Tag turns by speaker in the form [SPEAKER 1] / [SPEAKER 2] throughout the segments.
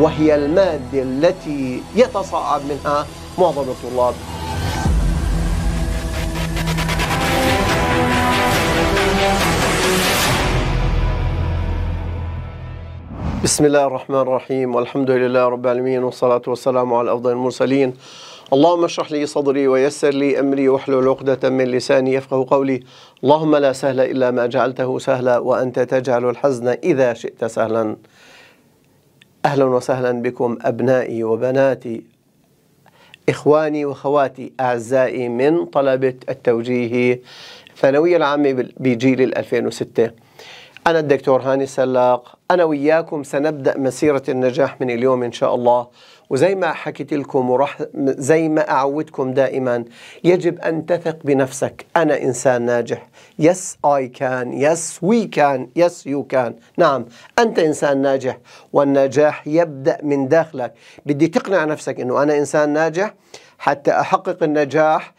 [SPEAKER 1] وهي المادة التي يتصاعد منها معظم الطلاب بسم الله الرحمن الرحيم والحمد لله رب العالمين والصلاة والسلام على أفضل المرسلين اللهم اشرح لي صدري ويسر لي أمري واحلل عقدة من لساني يفقه قولي اللهم لا سهل إلا ما جعلته سهلا وأنت تجعل الحزن إذا شئت سهلا أهلا وسهلا بكم أبنائي وبناتي إخواني وخواتي أعزائي من طلبة التوجيه الثانوية العامة بجيل 2006 أنا الدكتور هاني سلاق أنا وياكم سنبدأ مسيرة النجاح من اليوم إن شاء الله وزي ما حكيت لكم ورح زي ما أعودكم دائما يجب أن تثق بنفسك أنا إنسان ناجح Yes I can Yes we can Yes you can نعم أنت إنسان ناجح والنجاح يبدأ من داخلك بدي تقنع نفسك أنه أنا إنسان ناجح حتى أحقق النجاح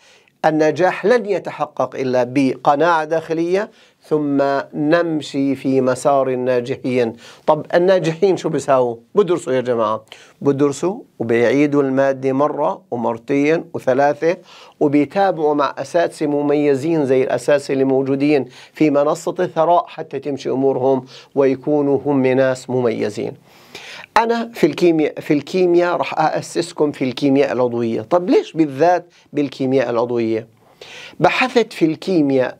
[SPEAKER 1] النجاح لن يتحقق إلا بقناعة داخلية ثم نمشي في مسار الناجحين طب الناجحين شو بيساووا بدرسوا يا جماعة بدرسوا وبيعيدوا المادة مرة ومرتين وثلاثة وبيتابعوا مع أساتذة مميزين زي الأساتذة اللي موجودين في منصة الثراء حتى تمشي أمورهم ويكونوا هم ناس مميزين أنا في الكيمياء في الكيمياء رح أأسسكم في الكيمياء العضوية طب ليش بالذات بالكيمياء العضوية بحثت في الكيمياء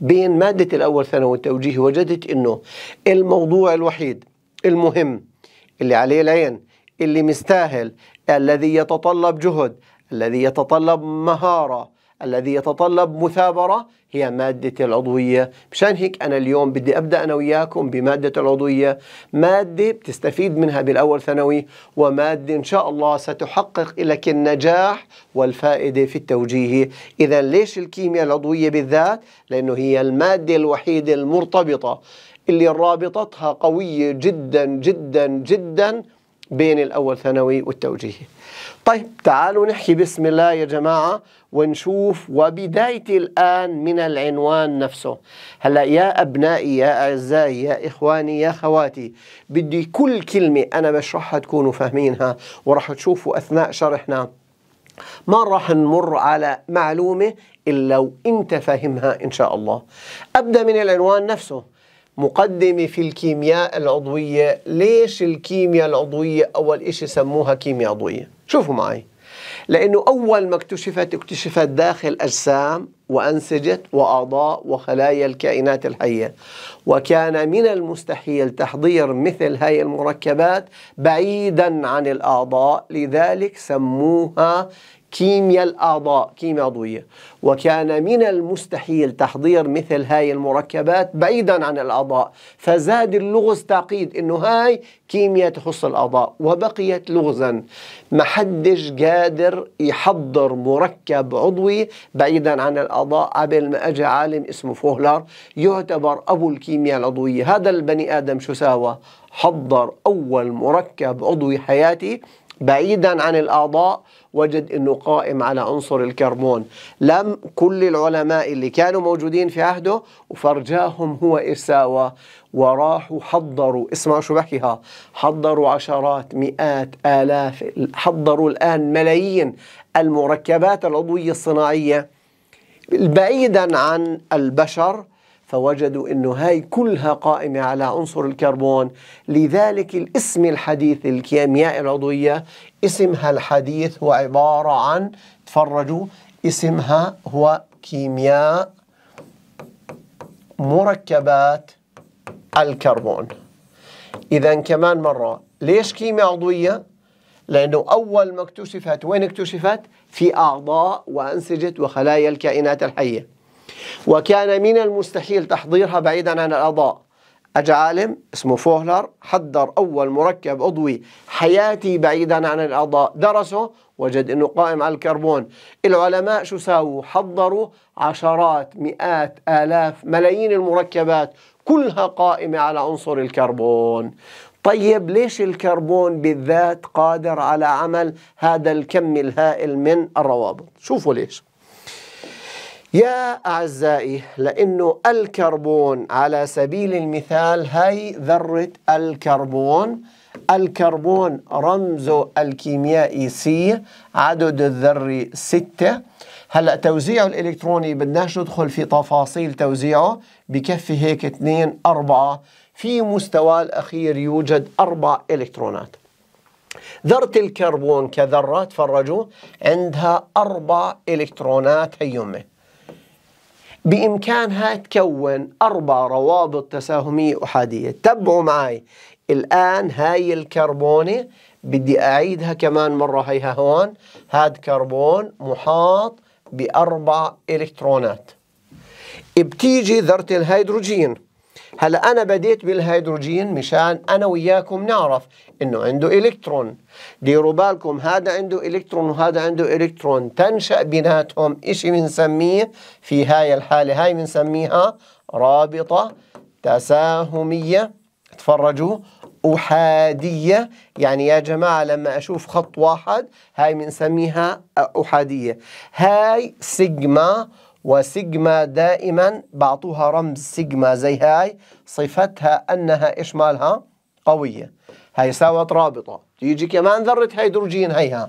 [SPEAKER 1] بين مادة الأول ثانوي والتوجيهي وجدت أنه الموضوع الوحيد المهم اللي عليه العين اللي مستاهل الذي يتطلب جهد الذي يتطلب مهارة الذي يتطلب مثابرة هي مادة العضوية مشان هيك أنا اليوم بدي أبدأ أنا وياكم بمادة العضوية مادة بتستفيد منها بالأول ثانوي ومادة إن شاء الله ستحقق لك النجاح والفائدة في التوجيه إذا ليش الكيمياء العضوية بالذات؟ لأنه هي المادة الوحيدة المرتبطة اللي رابطتها قوية جدا جدا جدا بين الأول ثانوي والتوجيهي طيب تعالوا نحكي بسم الله يا جماعة ونشوف وبداية الآن من العنوان نفسه هلا يا أبنائي يا أعزائي يا إخواني يا خواتي بدي كل كلمة أنا بشرحها تكونوا فاهمينها وراح تشوفوا أثناء شرحنا ما راح نمر على معلومة إلا وإنت فاهمها إن شاء الله أبدأ من العنوان نفسه مقدمة في الكيمياء العضوية ليش الكيمياء العضوية أول إشي سموها كيمياء عضوية شوفوا معي لأنه أول ما اكتشفت اكتشفت داخل أجسام وأنسجة وأعضاء وخلايا الكائنات الحية وكان من المستحيل تحضير مثل هاي المركبات بعيدا عن الأعضاء لذلك سموها كيمياء الأعضاء كيمياء عضوية وكان من المستحيل تحضير مثل هاي المركبات بعيدا عن الأعضاء فزاد اللغز تعقيد إنه هاي كيمياء تخص الأعضاء وبقيت لغزا ما حدش قادر يحضر مركب عضوي بعيدا عن الأعضاء قبل ما أجى عالم اسمه فوهلر يعتبر أبو الكيمياء العضوية هذا البني آدم شو ساوى حضر أول مركب عضوي حياتي بعيدا عن الأعضاء وجد أنه قائم على عنصر الكربون لم كل العلماء اللي كانوا موجودين في عهده وفرجاهم هو إساوة وراحوا حضروا اسمعوا شو بحكيها حضروا عشرات مئات آلاف حضروا الآن ملايين المركبات العضوية الصناعية بعيدا عن البشر فوجدوا انه هاي كلها قائمه على عنصر الكربون لذلك الاسم الحديث للكيمياء العضويه اسمها الحديث هو عباره عن تفرجوا اسمها هو كيمياء مركبات الكربون اذا كمان مره ليش كيمياء عضويه لانه اول ما اكتشفت وين اكتشفت في اعضاء وانسجه وخلايا الكائنات الحيه وكان من المستحيل تحضيرها بعيدا عن الأعضاء عالم اسمه فوهلر حضر أول مركب عضوي حياتي بعيدا عن الأعضاء درسه وجد أنه قائم على الكربون العلماء شو ساووا حضروا عشرات مئات آلاف ملايين المركبات كلها قائمة على عنصر الكربون طيب ليش الكربون بالذات قادر على عمل هذا الكم الهائل من الروابط شوفوا ليش يا أعزائي لأنه الكربون على سبيل المثال هي ذرة الكربون الكربون رمزه الكيميائي سي عدد الذري ستة هلأ توزيعه الإلكتروني بدناش ندخل في تفاصيل توزيعه بكفي هيك اثنين أربعة في مستوى الأخير يوجد أربع إلكترونات ذرة الكربون كذرة تفرجوا عندها أربع إلكترونات هيمه بإمكانها تكون أربع روابط تساهمية أحادية تبعوا معي الآن هاي الكربونة بدي أعيدها كمان مرة هيها هون هاد كربون محاط بأربع إلكترونات بتيجي ذرة الهيدروجين هلا انا بديت بالهيدروجين مشان انا وياكم نعرف انه عنده الكترون ديروا بالكم هذا عنده الكترون وهذا عنده الكترون تنشا بيناتهم شيء بنسميه في هاي الحاله هاي بنسميها رابطه تساهميه تفرجوا أحادية يعني يا جماعة لما أشوف خط واحد هاي بنسميها أحادية هاي سيجما وسيجما دائما بعطوها رمز سيجما زي هاي صفتها أنها إيش مالها قوية هاي ساوت رابطة تيجي كمان ذرة هيدروجين هيها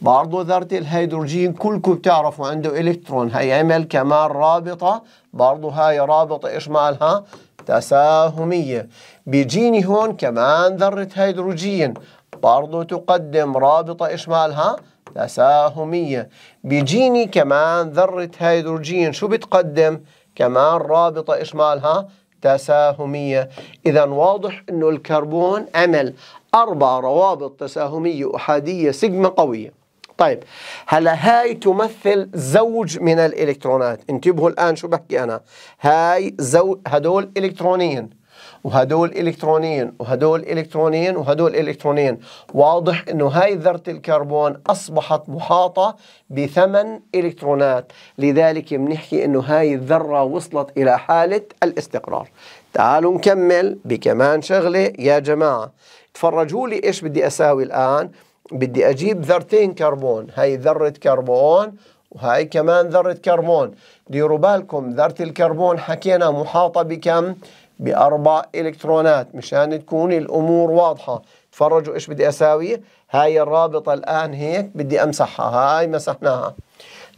[SPEAKER 1] برضه ذرة الهيدروجين كلكم بتعرفوا عنده إلكترون عمل كمان رابطة برضه هاي رابطة إيش مالها تساهمية بيجيني هون كمان ذرة هيدروجين برضه تقدم رابطة إيش مالها تساهمية بيجيني كمان ذرة هيدروجين شو بتقدم كمان رابطة إشمالها تساهمية إذا واضح أنه الكربون عمل أربع روابط تساهمية أحادية سيجما قوية طيب هلا هاي تمثل زوج من الإلكترونات انتبهوا الآن شو بحكي أنا هاي زوج هدول إلكترونين وهدول الكترونيين وهدول الكترونيين وهدول الكترونيين واضح انه هاي ذره الكربون اصبحت محاطه بثمن الكترونات لذلك بنحكي انه هاي الذره وصلت الى حاله الاستقرار تعالوا نكمل بكمان شغله يا جماعه تفرجوا لي ايش بدي اساوي الان بدي اجيب ذرتين كربون هاي ذره كربون وهاي كمان ذرة كربون ديروا بالكم ذرة الكربون حكينا محاطة بكم بأربع إلكترونات مشان تكون الأمور واضحة تفرجوا إيش بدي أساوي هاي الرابطة الآن هيك بدي أمسحها هاي مسحناها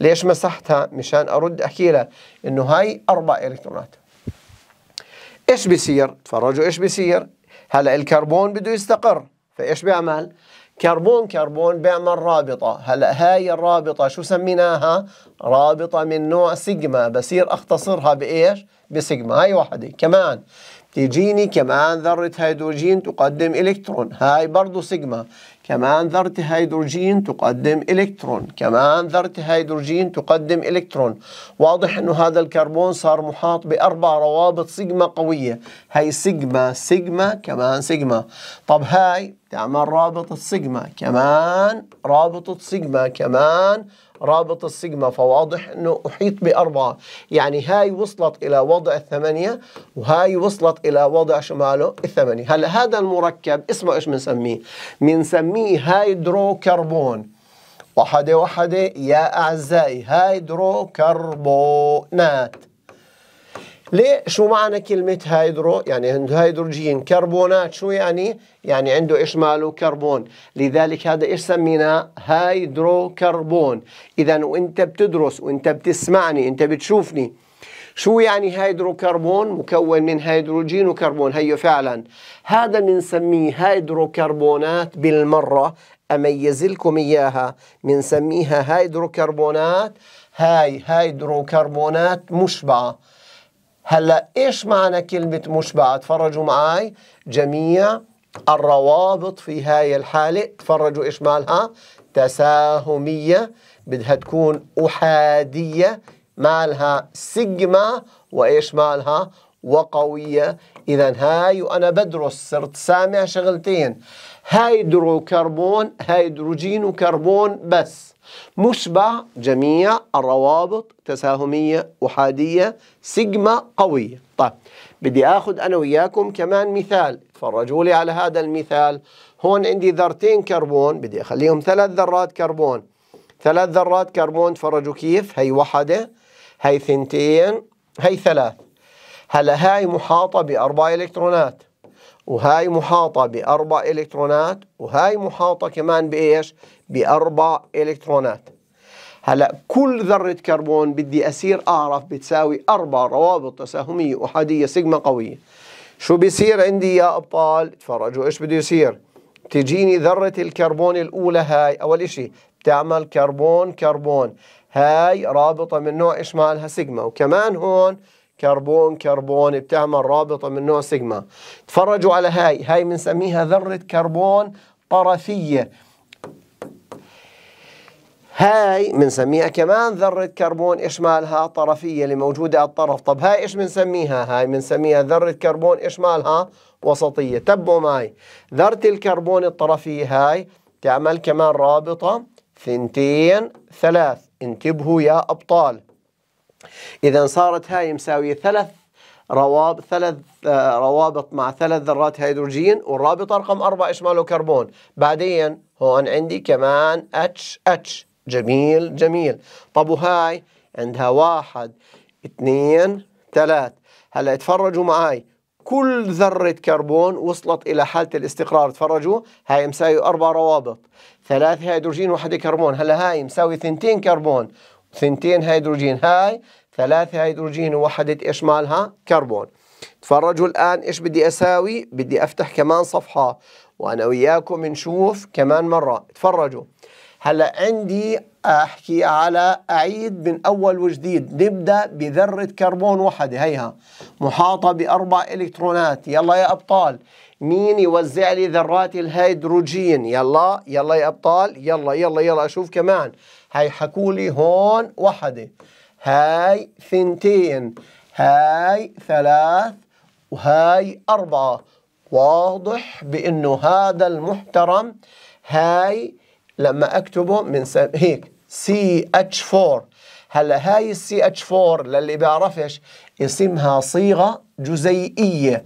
[SPEAKER 1] ليش مسحتها مشان أرد أحكي لها إنه هاي أربع إلكترونات إيش بيصير تفرجوا إيش بيصير هلأ الكربون بده يستقر فإيش بيعمل كربون كربون بيعمل رابطة هلا هاي الرابطة شو سميناها رابطة من نوع سيجما بصير أختصرها بإيش بسيجما هاي واحدة كمان تجيني كمان ذرة هيدروجين تقدم إلكترون هاي برضو سيجما كمان ذرة هيدروجين تقدم إلكترون كمان ذرة هيدروجين تقدم إلكترون واضح أنه هذا الكربون صار محاط بأربع روابط سيجما قوية هاي سيجما سيجما كمان سيجما طب هاي تعمل يعني رابطة سيجما كمان رابطة سيجما كمان رابطة سيجما فواضح أنه أحيط بأربعة يعني هاي وصلت إلى وضع الثمانية وهاي وصلت إلى وضع شماله الثمانية هلا هذا المركب اسمه إيش بنسميه؟ بنسميه هيدروكربون وحدة وحدة يا أعزائي هيدروكربونات ليه شو معنى كلمة هيدرو يعني عنده هيدروجين كربونات شو يعني يعني عنده إيش ماله كربون لذلك هذا إيش سميناه هيدروكربون إذا وإنت بتدرس وإنت بتسمعني إنت بتشوفني شو يعني هيدروكربون مكون من هيدروجين وكربون هيو فعلا هذا بنسميه هيدروكربونات بالمرة أميز لكم إياها بنسميها هيدروكربونات هاي هيدروكربونات مشبعة هلا ايش معنى كلمه مشبعه تفرجوا معي جميع الروابط في هاي الحاله تفرجوا ايش مالها تساهميه بدها تكون احاديه مالها سيجما وايش مالها وقوية إذا هاي وأنا بدرس صرت سامع شغلتين هيدروكربون هيدروجين وكربون بس مشبع جميع الروابط تساهمية أحادية سيجما قوية طيب بدي أخذ أنا وياكم كمان مثال تفرجوا لي على هذا المثال هون عندي ذرتين كربون بدي أخليهم ثلاث ذرات كربون ثلاث ذرات كربون تفرجوا كيف هي وحدة هي ثنتين هي ثلاث هلا هاي محاطة بأربع إلكترونات وهاي محاطة بأربع إلكترونات وهاي محاطة كمان بإيش بأربع إلكترونات هلا كل ذرة كربون بدي أسير أعرف بتساوي أربع روابط تساهمية أحادية سيجما قوية شو بيصير عندي يا أبطال تفرجوا إيش بده يصير تجيني ذرة الكربون الأولى هاي أول إشي بتعمل كربون كربون هاي رابطة من نوع إيش مالها سيجما وكمان هون كربون كربون بتعمل رابطة من نوع سيجما تفرجوا على هاي هاي بنسميها ذرة كربون طرفية هاي بنسميها كمان ذرة كربون إشمالها طرفية اللي موجودة على الطرف طب هاي إيش بنسميها هاي بنسميها ذرة كربون إشمالها وسطية تبوا معي ذرة الكربون الطرفية هاي تعمل كمان رابطة ثنتين ثلاث انتبهوا يا أبطال إذا صارت هاي مساوية ثلاث روابط ثلاث آه، روابط مع ثلاث ذرات هيدروجين والرابط رقم أربعة إشماله كربون بعدين هون عندي كمان اتش اتش جميل جميل طب وهاي عندها واحد اثنين ثلاث هلا اتفرجوا معي كل ذرة كربون وصلت إلى حالة الاستقرار تفرجوا هاي مساوي أربع روابط ثلاث هيدروجين وحدة كربون هلا هاي مساوي ثنتين كربون ثنتين هيدروجين هاي ثلاثة هيدروجين ووحدة إيش مالها كربون تفرجوا الآن إيش بدي أساوي بدي أفتح كمان صفحة وأنا وياكم نشوف كمان مرة تفرجوا هلا عندي أحكي على أعيد من أول وجديد نبدأ بذرة كربون وحدة هيها محاطة بأربع إلكترونات يلا يا أبطال مين يوزع لي ذرات الهيدروجين يلا يلا يا ابطال يلا يلا يلا اشوف كمان هاي حكوا لي هون وحده هاي ثنتين هاي ثلاث وهاي أربعة واضح بأنه هذا المحترم هاي لما أكتبه من هيك CH4 هلا هاي السي اتش 4 للي بيعرفش اسمها صيغة جزيئية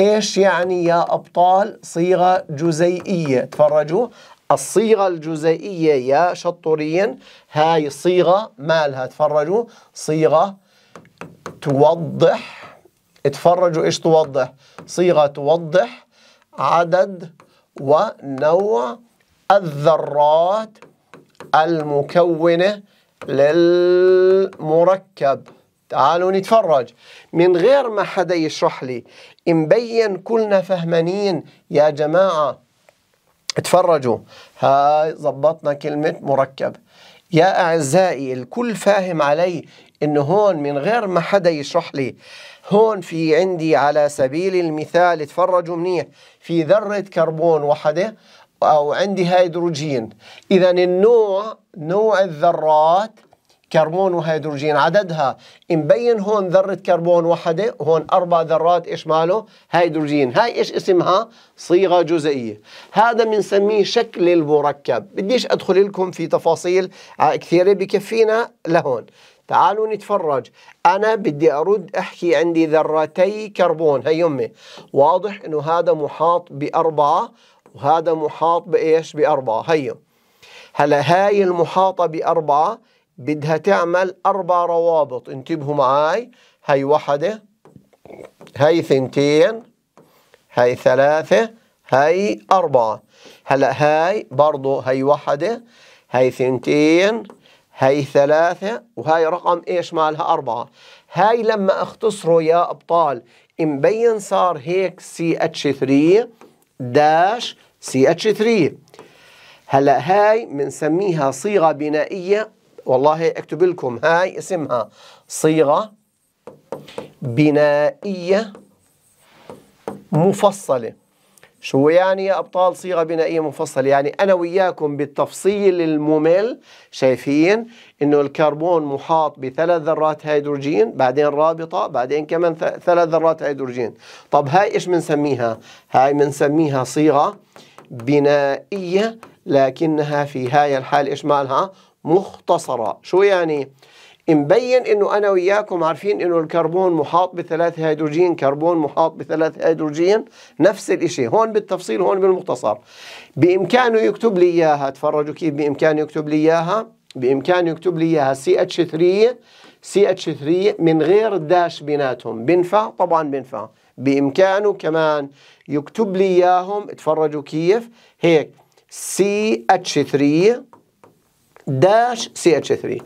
[SPEAKER 1] إيش يعني يا أبطال صيغة جزيئية تفرجوا الصيغة الجزيئية يا شطورين هاي الصيغة مالها تفرجوا صيغة توضح تفرجوا إيش توضح صيغة توضح عدد ونوع الذرات المكونة للمركب تعالوا نتفرج من غير ما حدا يشرح لي مبين كلنا فهمانين يا جماعة اتفرجوا هاي زبطنا كلمة مركب يا أعزائي الكل فاهم علي إنه هون من غير ما حدا يشرح لي هون في عندي على سبيل المثال اتفرجوا منيح في ذرة كربون وحدة أو عندي هيدروجين إذا النوع نوع الذرات كربون وهيدروجين عددها مبين هون ذرة كربون وحدة هون أربع ذرات إيش ماله هيدروجين هاي إيش اسمها صيغة جزئية هذا بنسميه شكل المركب بديش أدخل لكم في تفاصيل كثيرة بكفينا لهون تعالوا نتفرج أنا بدي أرد أحكي عندي ذرتي كربون هي يمي واضح أنه هذا محاط بأربعة وهذا محاط بإيش بأربعة هيو هلا هاي المحاطة بأربعة بدها تعمل أربع روابط انتبهوا معاي هاي واحدة هاي ثنتين هاي ثلاثة هاي أربعة هلأ هاي برضو هاي واحدة هاي ثنتين هاي ثلاثة وهاي رقم إيش مالها أربعة هاي لما أختصره يا أبطال مبين صار هيك ch 3 داش ch 3 هلا هاي منسميها صيغة بنائية والله اكتب لكم هاي اسمها صيغة بنائية مفصلة شو يعني يا أبطال صيغة بنائية مفصلة يعني أنا وياكم بالتفصيل الممل شايفين إنه الكربون محاط بثلاث ذرات هيدروجين بعدين رابطة بعدين كمان ثلاث ذرات هيدروجين طب هاي إيش بنسميها هاي بنسميها صيغة بنائية لكنها في هاي الحال إيش مالها مختصرة شو يعني؟ مبين انه انا وياكم عارفين انه الكربون محاط بثلاث هيدروجين كربون محاط بثلاث هيدروجين نفس الاشي هون بالتفصيل هون بالمختصر بامكانه يكتب لي اياها تفرجوا كيف بامكانه يكتب لي اياها بامكانه يكتب لي اياها سي اتش 3 سي اتش 3 من غير داش بيناتهم بنفع طبعا بنفع بامكانه كمان يكتب لي اياهم تفرجوا كيف هيك سي اتش 3 داش سي اتش 3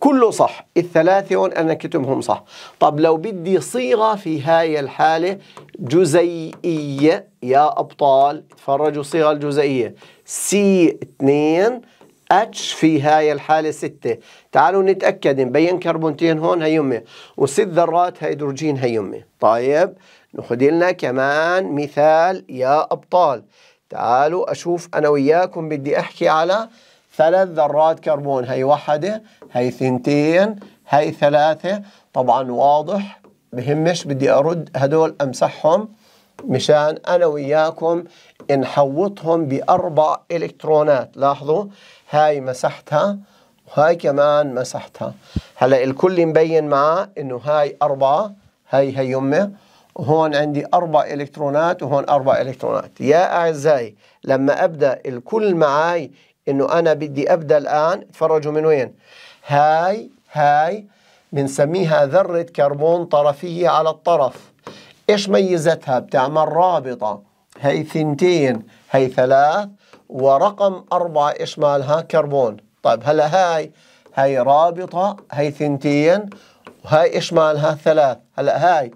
[SPEAKER 1] كله صح الثلاثة هون أنا كتبهم صح طب لو بدي صيغة في هاي الحالة جزيئية يا أبطال تفرجوا الصيغة الجزيئية سي 2 اتش في هاي الحالة 6 تعالوا نتأكد مبين كربونتين هون هي يمي وست ذرات هيدروجين هي يمي طيب ناخذ لنا كمان مثال يا أبطال تعالوا أشوف أنا وياكم بدي أحكي على ثلاث ذرات كربون هي وحدة هي ثنتين هي ثلاثة طبعا واضح بهمش بدي أرد هدول أمسحهم مشان أنا وياكم نحوطهم بأربع إلكترونات لاحظوا هاي مسحتها وهاي كمان مسحتها هلا الكل مبين معاه إنه هاي أربعة هاي هي يمه وهون عندي أربع إلكترونات وهون أربع إلكترونات يا أعزائي لما أبدأ الكل معاي انه انا بدي ابدا الان تفرجوا من وين هاي هاي بنسميها ذرة كربون طرفية على الطرف ايش ميزتها بتعمل رابطة هي ثنتين هي ثلاث ورقم أربعة ايش مالها كربون طيب هلا هاي هاي رابطة هي ثنتين وهاي ايش مالها ثلاث هلا هاي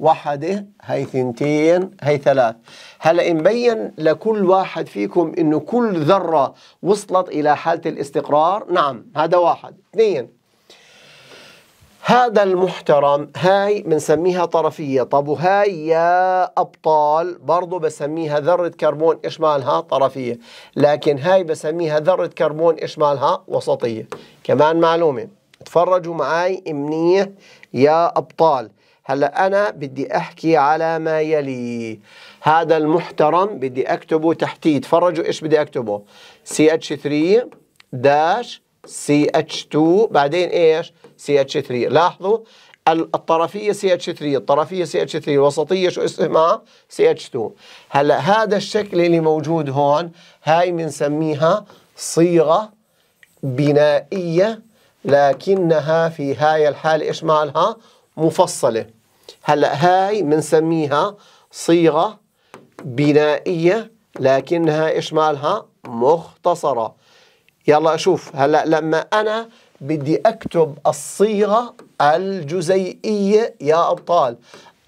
[SPEAKER 1] وحده هي ثنتين هي ثلاث هلا مبين لكل واحد فيكم انه كل ذره وصلت الى حاله الاستقرار نعم هذا واحد اثنين هذا المحترم هاي بنسميها طرفيه طب وهاي يا ابطال برضه بسميها ذره كربون ايش مالها طرفيه لكن هاي بسميها ذره كربون ايش مالها وسطيه كمان معلومه تفرجوا معاي منيح يا ابطال هلا انا بدي احكي على ما يلي هذا المحترم بدي اكتبه تحتيه تفرجوا ايش بدي اكتبه سي اتش 3 داش سي اتش 2 بعدين ايش سي اتش 3 لاحظوا الطرفيه سي اتش 3 الطرفيه سي اتش 3 الوسطيه شو اسمها سي اتش 2 هلا هذا الشكل اللي موجود هون هاي بنسميها صيغه بنائيه لكنها في هاي الحاله ايش مالها مفصله هلا هاي بنسميها صيغة بنائية لكنها ايش مالها مختصرة يلا اشوف هلا لما انا بدي اكتب الصيغة الجزيئية يا ابطال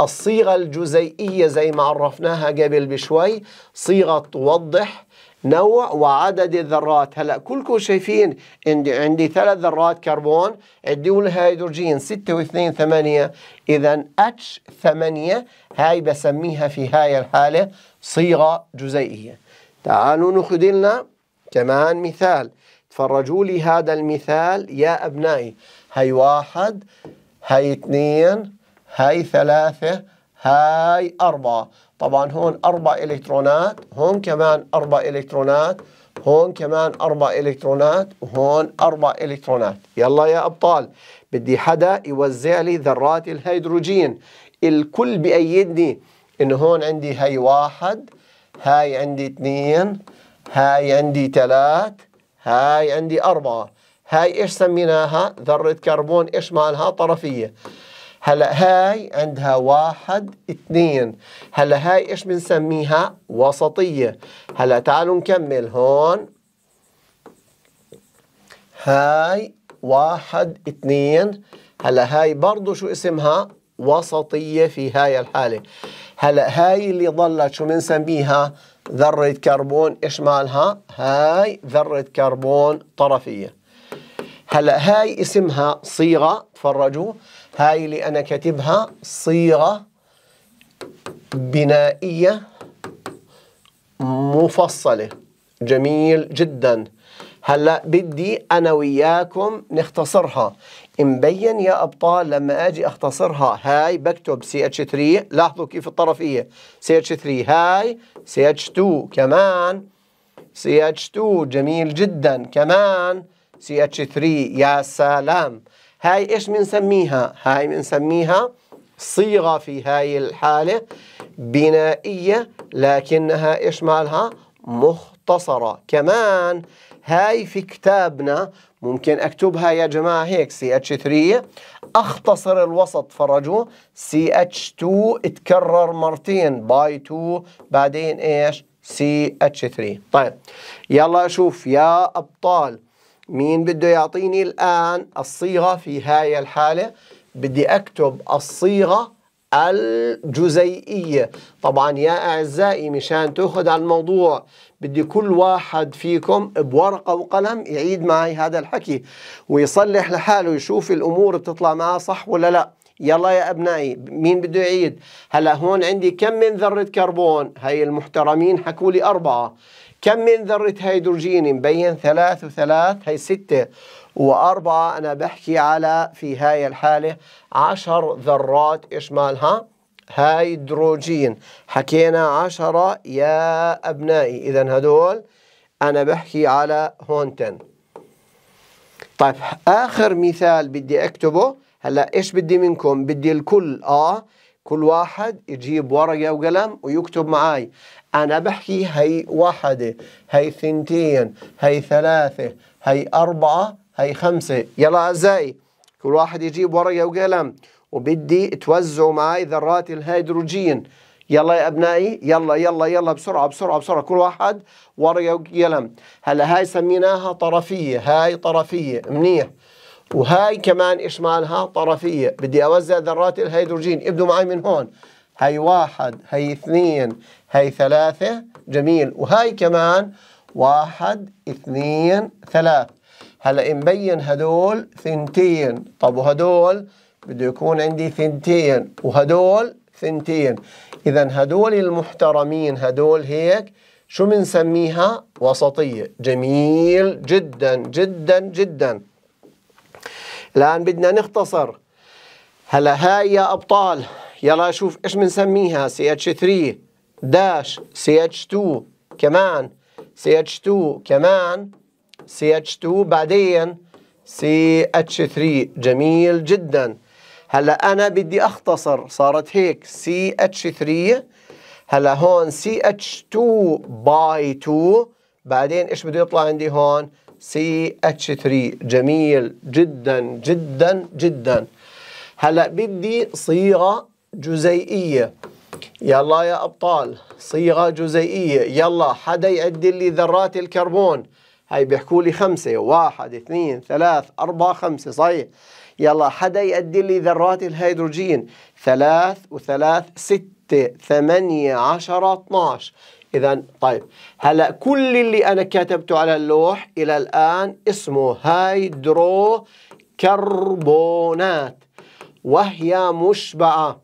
[SPEAKER 1] الصيغة الجزيئية زي ما عرفناها قبل بشوي صيغة توضح نوع وعدد الذرات هلا كلكم شايفين عندي عندي ثلاث ذرات كربون عندي والهيدروجين 6 و2 8 اذا اتش 8 هاي بسميها في هاي الحاله صيغه جزيئيه تعالوا ناخذ لنا كمان مثال تفرجوا لي هذا المثال يا ابنائي هاي واحد هاي اثنين هاي ثلاثه هاي أربعة طبعا هون أربع إلكترونات هون كمان أربع إلكترونات هون كمان أربع إلكترونات وهون أربع إلكترونات يلا يا أبطال بدي حدا يوزع لي ذرات الهيدروجين الكل بأيدني إنه هون عندي هاي واحد هاي عندي اثنين هاي عندي ثلاث هاي عندي أربعة هاي إيش سميناها ذرة كربون إيش مالها طرفية هلا هاي عندها واحد اثنين هلا هاي ايش بنسميها وسطية هلا تعالوا نكمل هون هاي واحد اثنين هلا هاي برضو شو اسمها وسطية في هاي الحالة هلا هاي اللي ظلت شو بنسميها ذرة كربون ايش مالها هاي ذرة كربون طرفية هلا هاي اسمها صيغة تفرجوا هاي اللي أنا كاتبها صيغة بنائية مفصلة جميل جدا هلا بدي أنا وياكم نختصرها مبين يا أبطال لما أجي أختصرها هاي بكتب CH3 لاحظوا كيف الطرفية CH3 هاي CH2 كمان CH2 جميل جدا كمان CH3 يا سلام هاي إيش بنسميها هاي بنسميها صيغة في هاي الحالة بنائية لكنها إيش مالها مختصرة كمان هاي في كتابنا ممكن أكتبها يا جماعة هيك CH3 أختصر الوسط فرجوا CH2 اتكرر مرتين باي 2 بعدين إيش CH3 طيب يلا أشوف يا أبطال مين بده يعطيني الآن الصيغة في هاي الحالة بدي أكتب الصيغة الجزيئية طبعا يا أعزائي مشان تأخذ على الموضوع بدي كل واحد فيكم بورقة وقلم يعيد معي هذا الحكي ويصلح لحاله يشوف الأمور بتطلع معاه صح ولا لا يلا يا أبنائي مين بده يعيد هلا هون عندي كم من ذرة كربون هاي المحترمين حكوا لي أربعة كم من ذرة هيدروجين مبين ثلاث وثلاث هي ستة وأربعة أنا بحكي على في هاي الحالة عشر ذرات إيش مالها؟ هيدروجين حكينا عشرة يا أبنائي إذا هدول أنا بحكي على هونتن طيب آخر مثال بدي أكتبه هلأ إيش بدي منكم بدي الكل آه كل واحد يجيب ورقة وقلم ويكتب معاي أنا بحكي هي واحدة هي ثنتين هي ثلاثة هي أربعة هي خمسة يلا أعزائي كل واحد يجيب ورقة وقلم وبدي توزعوا معي ذرات الهيدروجين يلا يا أبنائي يلا يلا يلا بسرعة بسرعة بسرعة كل واحد ورقة وقلم هلا هاي سميناها طرفية هاي طرفية منيح وهاي كمان إشمالها طرفية بدي أوزع ذرات الهيدروجين ابدوا معي من هون هاي واحد هاي اثنين هاي ثلاثة جميل وهاي كمان واحد اثنين ثلاث هلا مبين هدول ثنتين طب وهدول بده يكون عندي ثنتين وهدول ثنتين إذا هدول المحترمين هدول هيك شو بنسميها وسطية جميل جدا جدا جدا الآن بدنا نختصر هلا هاي يا أبطال يلا شوف إيش بنسميها CH3 داش CH2 كمان CH2 كمان CH2 بعدين CH3 جميل جدا هلا أنا بدي أختصر صارت هيك CH3 هلا هون CH2 باي 2 بعدين إيش بده يطلع عندي هون سي اتش 3 جميل جدا جدا جدا هلا بدي صيغه جزيئيه يلا يا ابطال صيغه جزيئيه يلا حدا يعد لي ذرات الكربون هاي بيحكوا لي خمسه واحد اثنين ثلاث اربعه خمسه صحيح يلا حدا يعد لي ذرات الهيدروجين ثلاث وثلاث ستة ثمانية عشرة اثناش إذا طيب هلا كل اللي أنا كتبته على اللوح إلى الآن اسمه هيدروكربونات وهي مشبعة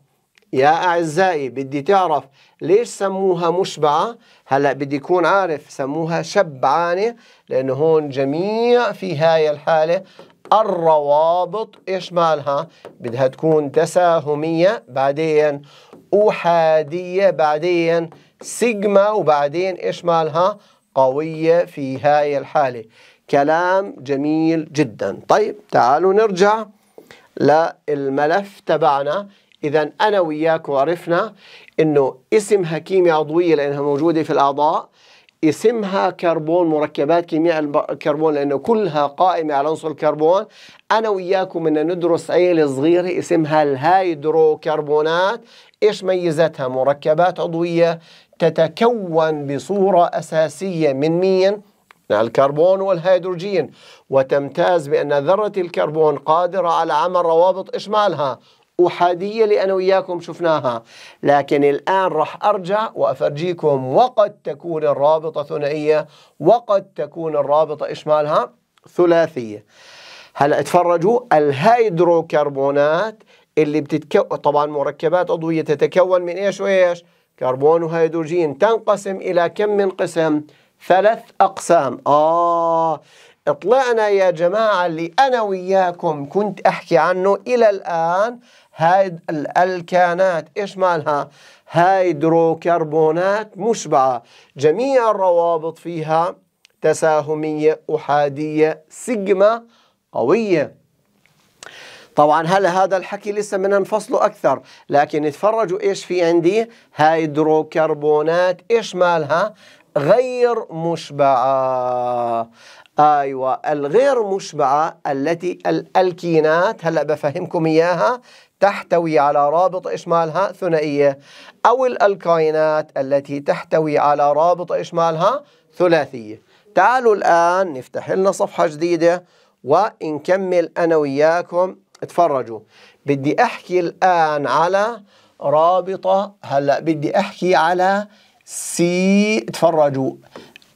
[SPEAKER 1] يا أعزائي بدي تعرف ليش سموها مشبعة هلا بدي يكون عارف سموها شبعانة لأنه هون جميع في هاي الحالة الروابط إيش مالها بدها تكون تساهمية بعدين أحادية بعدين سيجما وبعدين إيش مالها قوية في هاي الحالة كلام جميل جدا طيب تعالوا نرجع للملف تبعنا إذا أنا وياك عرفنا إنه اسمها كيمياء عضوية لأنها موجودة في الأعضاء اسمها كربون مركبات كيمياء الكربون لأنه كلها قائمة على عنصر الكربون أنا وياكم بدنا ندرس عيلة صغيرة اسمها الهيدروكربونات إيش ميزتها مركبات عضوية تتكون بصورة أساسية من مين؟ من الكربون والهيدروجين وتمتاز بأن ذرة الكربون قادرة على عمل روابط إشمالها أحادية انا وياكم شفناها لكن الآن راح أرجع وأفرجيكم وقد تكون الرابطة ثنائية وقد تكون الرابطة إشمالها ثلاثية هلا اتفرجوا الهيدروكربونات اللي بتتكون طبعا مركبات عضوية تتكون من إيش وإيش كربون وهيدروجين تنقسم إلى كم من قسم ثلاث أقسام آه اطلعنا يا جماعة اللي أنا وياكم كنت أحكي عنه إلى الآن هاي الألكانات إيش مالها هيدروكربونات مشبعة جميع الروابط فيها تساهمية أحادية سيجما قوية طبعا هلا هذا الحكي لسه بدنا نفصله اكثر لكن اتفرجوا ايش في عندي هيدروكربونات ايش مالها غير مشبعه ايوه الغير مشبعه التي الالكينات هلا بفهمكم اياها تحتوي على رابط إشمالها ثنائية أو الالكينات التي تحتوي على رابط إشمالها ثلاثية تعالوا الآن نفتح لنا صفحة جديدة ونكمل أنا وياكم اتفرجوا بدي احكي الان على رابطه هلا بدي احكي على سي اتفرجوا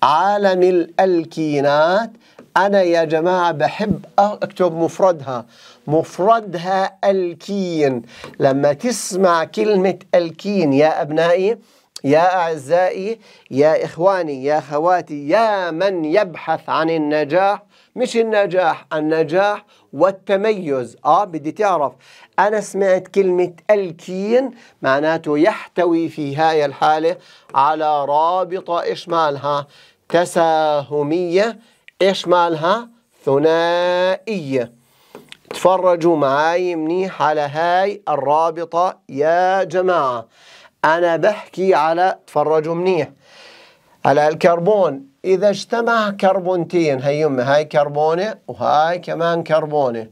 [SPEAKER 1] عالم الالكينات انا يا جماعه بحب اكتب مفردها مفردها الكين لما تسمع كلمه الكين يا ابنائي يا أعزائي يا إخواني يا خواتي يا من يبحث عن النجاح مش النجاح النجاح والتميز اه بدي تعرف انا سمعت كلمه الكين معناته يحتوي في هاي الحاله على رابطه ايش مالها تساهميه ايش مالها ثنائيه تفرجوا معي منيح على هاي الرابطه يا جماعه انا بحكي على تفرجوا منيح على الكربون إذا اجتمع كربونتين هي يمي هاي كربونة وهاي كمان كربونة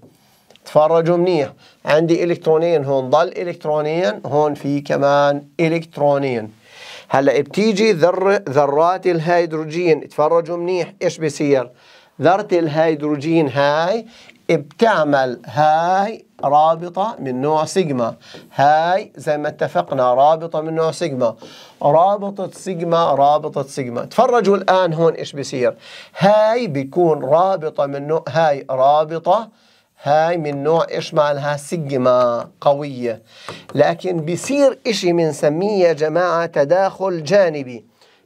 [SPEAKER 1] تفرجوا منيح عندي إلكترونين هون ضل إلكترونين هون في كمان إلكترونين هلا بتيجي ذر ذرات الهيدروجين تفرجوا منيح ايش بصير ذرة الهيدروجين هاي بتعمل هاي رابطة من نوع سيجما هاي زي ما اتفقنا رابطة من نوع سيجما رابطة سيجما رابطة سيجما تفرجوا الآن هون إيش بيصير هاي بيكون رابطة من نوع هاي رابطة هاي من نوع إيش معلها سيجما قوية لكن بيصير إشي بنسميه يا جماعة تداخل جانبي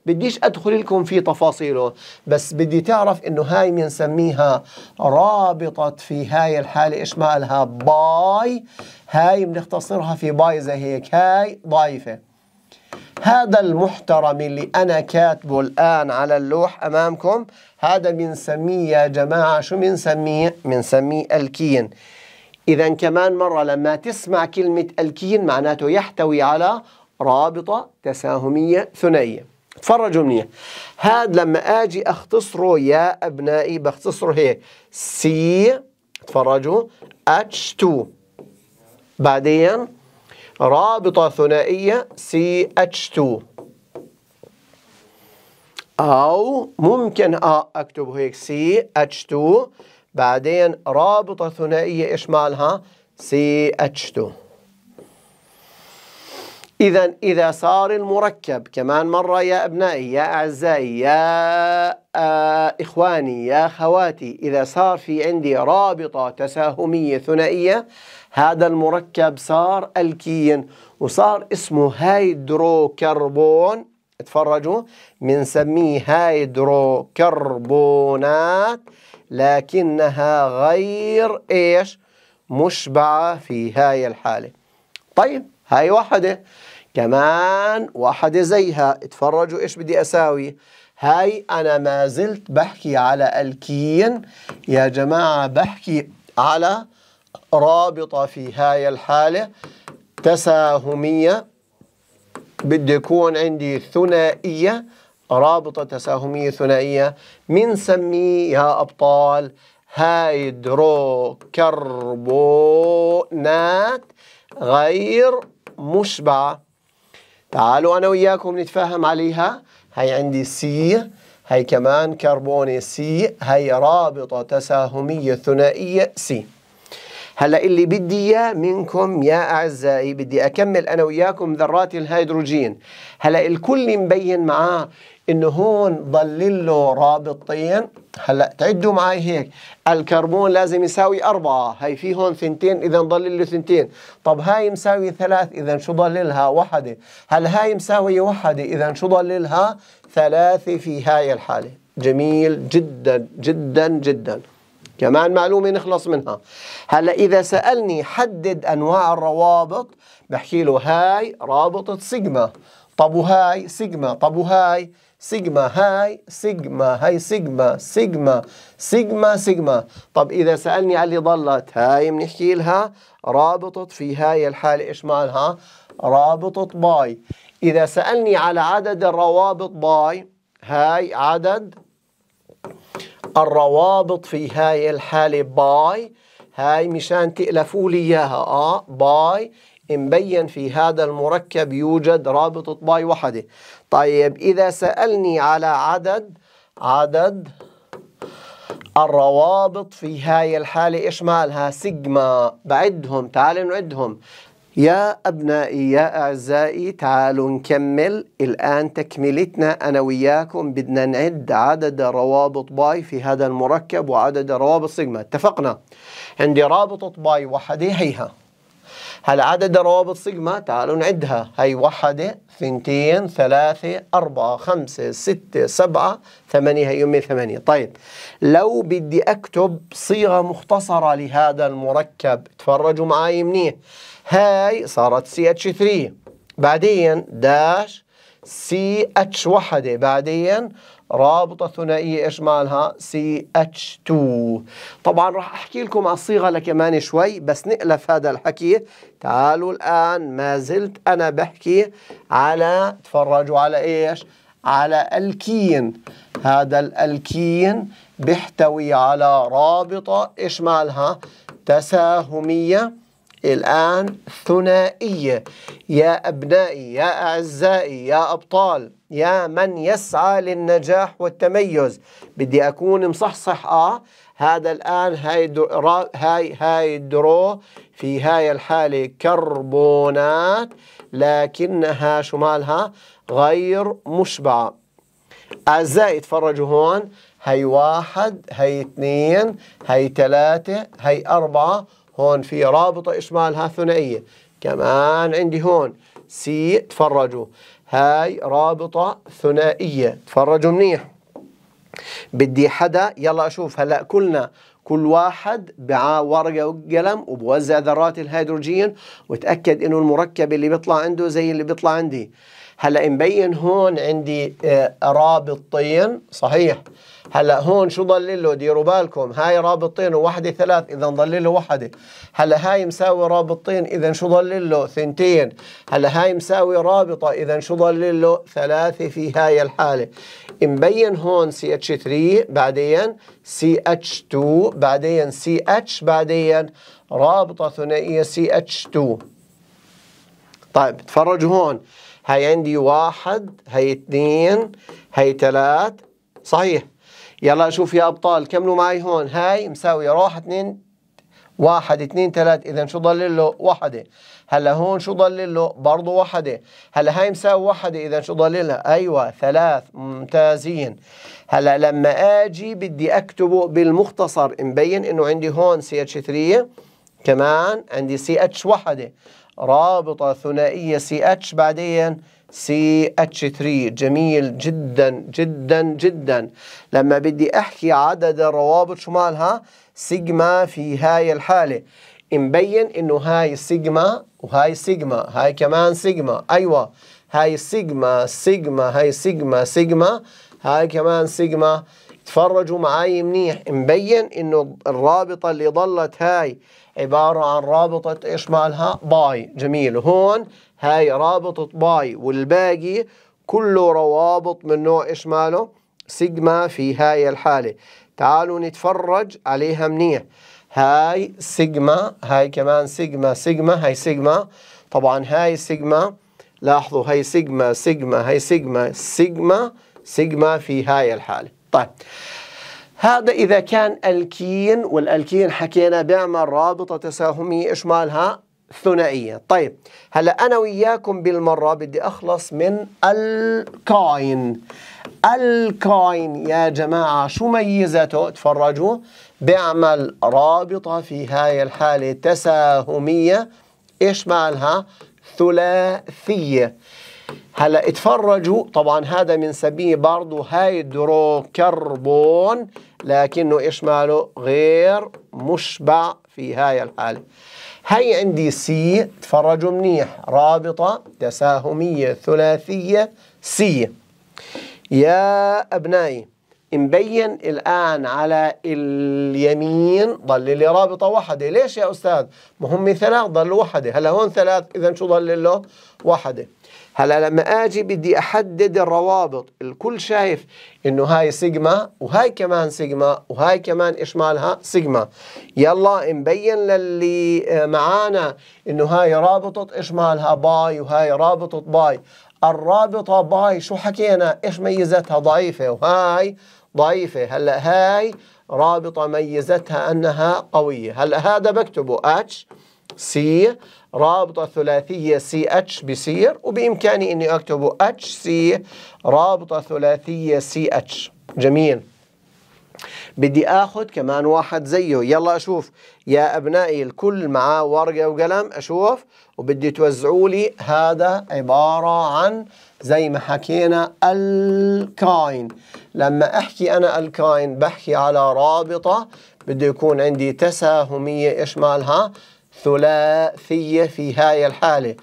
[SPEAKER 1] بديش أدخل لكم في تفاصيله بس بدي تعرف إنه هاي بنسميها رابطة في هاي الحالة إيش مالها باي هاي بنختصرها في باي زي هيك هاي ضايفة هذا المحترم اللي أنا كاتبه الآن على اللوح أمامكم هذا بنسميه يا جماعة شو بنسميه؟ بنسميه الكين إذا كمان مرة لما تسمع كلمة الكين معناته يحتوي على رابطة تساهمية ثنائية تفرجوا منيح هذا لما اجي اختصره يا ابنائي بختصره هيك إيه؟ سي تفرجوا اتش 2 بعدين رابطة ثنائية سي اتش 2 أو ممكن آه أكتب هيك سي اتش 2 بعدين رابطة ثنائية إيش مالها؟ سي اتش 2 إذا إذا صار المركب كمان مرة يا أبنائي يا أعزائي يا آه إخواني يا خواتي إذا صار في عندي رابطة تساهمية ثنائية هذا المركب صار الكين وصار اسمه هيدروكربون اتفرجوا بنسميه هيدروكربونات لكنها غير إيش مشبعة في هاي الحالة طيب هاي واحدة كمان واحدة زيها اتفرجوا ايش بدي اساوي هاي انا ما زلت بحكي على الكين يا جماعة بحكي على رابطة في هاي الحالة تساهمية بده يكون عندي ثنائية رابطة تساهمية ثنائية بنسميه يا أبطال هيدروكربونات غير مشبعة تعالوا أنا وياكم نتفاهم عليها هي عندي سي هي كمان كربوني سي هي رابطة تساهمية ثنائية سي هلا اللي بدي اياه منكم يا اعزائي بدي اكمل انا وياكم ذرات الهيدروجين هلا الكل مبين معاه انه هون ضل له رابطين هلا تعدوا معي هيك الكربون لازم يساوي أربعة هي في هون ثنتين إذا ضل له ثنتين طب هاي مساوي ثلاث إذا شو ضللها وحدة هل هاي مساوي وحدة إذا شو ضللها ثلاثة في هاي الحالة جميل جدا جدا جدا كمان معلومة نخلص منها هلا إذا سألني حدد أنواع الروابط بحكي له هاي رابطة سيجما طب وهاي سيجما طب وهاي سيجما هاي سيجما هاي سيجما سيجما سيجما سيجما طب إذا سألني قال اللي ضلت هاي بنحكي لها رابطة في هاي الحالة إيش مالها رابطة باي إذا سألني على عدد الروابط باي هاي عدد الروابط في هاي الحالة باي هاي مشان تألفوا لي إياها آه باي مبين في هذا المركب يوجد رابطة باي وحده طيب إذا سألني على عدد عدد الروابط في هاي الحالة إيش مالها سيجما بعدهم تعالوا نعدهم يا أبنائي يا أعزائي تعالوا نكمل الآن تكملتنا أنا وياكم بدنا نعد عدد روابط باي في هذا المركب وعدد روابط سيجما اتفقنا عندي رابطة باي وحدة هيها هلا عدد روابط سيجما تعالوا نعدها هي واحدة ثنتين ثلاثة أربعة خمسة ستة سبعة ثمانية هي أمي ثمانية طيب لو بدي أكتب صيغة مختصرة لهذا المركب تفرجوا معي منيح هاي صارت سي اتش 3 بعدين داش سي اتش بعدين رابطة ثنائية إيش مالها CH2 طبعا راح أحكي لكم على الصيغة لكمان شوي بس نقلف هذا الحكي تعالوا الآن ما زلت أنا بحكي على تفرجوا على إيش على الكين هذا الالكين بيحتوي على رابطة إيش مالها تساهمية الآن ثنائية يا أبنائي يا أعزائي يا أبطال يا من يسعى للنجاح والتميز بدي أكون مصحصح آه هذا الآن هاي هاي هاي الدرو في هاي الحالة كربونات لكنها شو مالها غير مشبعة أعزائي تفرجوا هون هي واحد هي اثنين هي ثلاثة هي أربعة هون في رابطة إشمالها ثنائية كمان عندي هون سي تفرجوا هاي رابطة ثنائية تفرجوا منيح بدي حدا يلا أشوف هلأ كلنا كل واحد بعا ورقة وقلم وبوزع ذرات الهيدروجين وتأكد إنه المركب اللي بيطلع عنده زي اللي بيطلع عندي هلا مبين هون عندي آه، رابطين صحيح هلا هون شو ضل له ديروا بالكم هاي طين وحده ثلاث اذا ضل له وحده هلا هاي مساوي طين اذا شو ضل له ثنتين هلا هاي مساوي رابطة اذا شو ضل له ثلاثة في هاي الحالة مبين هون سي اتش 3 بعدين سي اتش 2 بعدين سي اتش بعدين رابطة ثنائية سي اتش 2 طيب تفرجوا هون هاي عندي واحد هاي اثنين هاي ثلاث صحيح يلا شوف يا ابطال كملوا معي هون هاي مساوية روح اثنين واحد اثنين ثلاث اذا شو ضل له واحدة هلا هون شو ضل له برضه واحدة هلا هاي مساوي واحدة اذا شو ضل لها ايوه ثلاث ممتازين هلا لما اجي بدي اكتبه بالمختصر مبين انه عندي هون سي اتش 3 كمان عندي سي اتش وحدة رابطة ثنائية سي اتش بعدين سي اتش 3 جميل جدا جدا جدا لما بدي احكي عدد الروابط شو مالها سيجما في هاي الحالة مبين انه هاي سيجما وهاي سيجما هاي كمان سيجما ايوه هاي سيجما سيجما هاي سيجما سيجما هاي كمان سيجما تفرجوا معي منيح مبين انه الرابطة اللي ضلت هاي عبارة عن رابطة إيش مالها باي جميل هون هاي رابطة باي والباقي كله روابط من نوع إيش ماله سيجما في هاي الحالة تعالوا نتفرج عليها منيح هاي سيجما هاي كمان سيجما سيجما هاي سيجما طبعا هاي سيجما لاحظوا هاي سيجما سيجما هاي سيجما سيجما سيجما في هاي الحالة طيب هذا إذا كان ألكين والألكين حكينا بيعمل رابطة تساهمية إشمالها ثنائية طيب هلا أنا وياكم بالمرة بدي أخلص من الكاين الكاين يا جماعة شو ميزته تفرجوا بيعمل رابطة في هاي الحالة تساهمية إشمالها ثلاثية هلا اتفرجوا طبعا هذا بنسميه برضه هيدروكربون لكنه ايش ماله؟ غير مشبع في هاي الحالة هي عندي سي تفرجوا منيح رابطة تساهمية ثلاثية سي يا أبنائي مبين الآن على اليمين ضل لي رابطة واحدة ليش يا أستاذ؟ ما هم ثلاث ضل واحدة هلا هون ثلاث إذا شو ضل له؟ واحدة هلا لما اجي بدي احدد الروابط الكل شايف انه هاي سيجما وهاي كمان سيجما وهاي كمان ايش مالها سيجما يلا مبين للي آه، معانا انه هاي رابطة ايش مالها باي وهاي رابطة باي الرابطة باي شو حكينا ايش ميزتها ضعيفة وهاي ضعيفة هلا هاي رابطة ميزتها انها قوية هلا هذا بكتبه اتش سي رابطة ثلاثية سي اتش بيصير وبإمكاني إني أكتبه اتش سي رابطة ثلاثية سي اتش جميل بدي آخذ كمان واحد زيه يلا أشوف يا أبنائي الكل معاه ورقة وقلم أشوف وبدي توزعوا لي هذا عبارة عن زي ما حكينا الكاين لما أحكي أنا الكاين بحكي على رابطة بده يكون عندي تساهمية إيش مالها ثلاثية في هاي الحالة